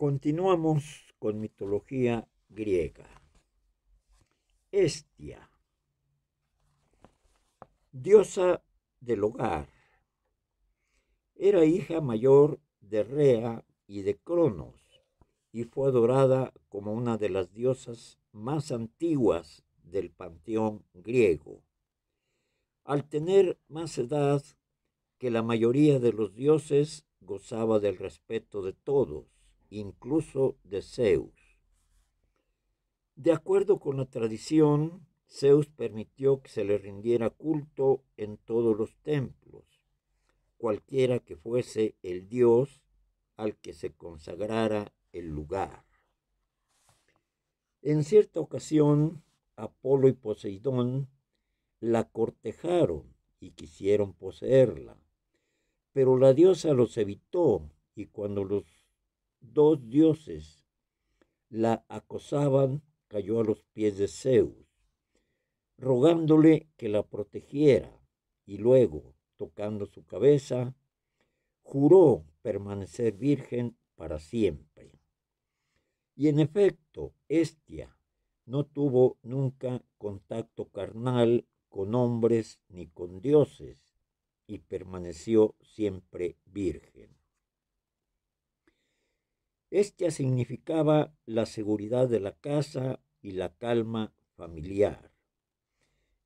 Continuamos con mitología griega. Estia, diosa del hogar, era hija mayor de Rea y de Cronos y fue adorada como una de las diosas más antiguas del panteón griego. Al tener más edad que la mayoría de los dioses, gozaba del respeto de todos incluso de Zeus. De acuerdo con la tradición, Zeus permitió que se le rindiera culto en todos los templos, cualquiera que fuese el dios al que se consagrara el lugar. En cierta ocasión, Apolo y Poseidón la cortejaron y quisieron poseerla, pero la diosa los evitó y cuando los dos dioses la acosaban, cayó a los pies de Zeus, rogándole que la protegiera, y luego, tocando su cabeza, juró permanecer virgen para siempre. Y en efecto, Estia no tuvo nunca contacto carnal con hombres ni con dioses, y permaneció siempre virgen. Esta significaba la seguridad de la casa y la calma familiar.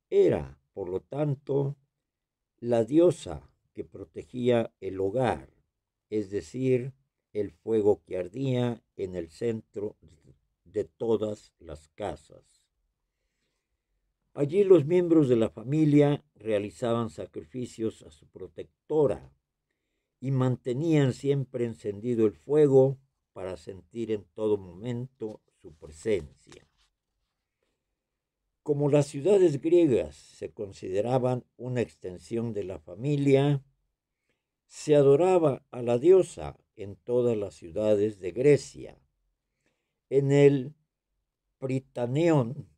Era, por lo tanto, la diosa que protegía el hogar, es decir, el fuego que ardía en el centro de todas las casas. Allí los miembros de la familia realizaban sacrificios a su protectora y mantenían siempre encendido el fuego para sentir en todo momento su presencia. Como las ciudades griegas se consideraban una extensión de la familia, se adoraba a la diosa en todas las ciudades de Grecia. En el Pritaneón,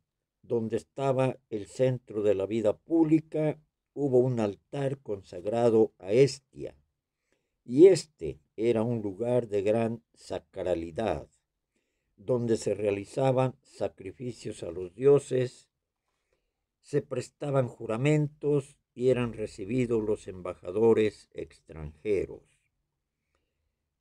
donde estaba el centro de la vida pública, hubo un altar consagrado a Estia, y este era un lugar de gran sacralidad, donde se realizaban sacrificios a los dioses, se prestaban juramentos y eran recibidos los embajadores extranjeros.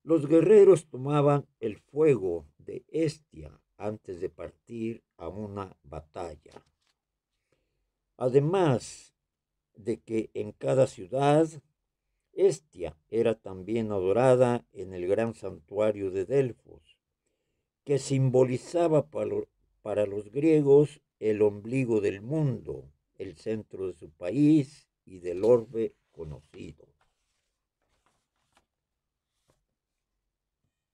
Los guerreros tomaban el fuego de Estia antes de partir a una batalla. Además de que en cada ciudad Estia era también adorada en el gran santuario de Delfos, que simbolizaba para los griegos el ombligo del mundo, el centro de su país y del orbe conocido.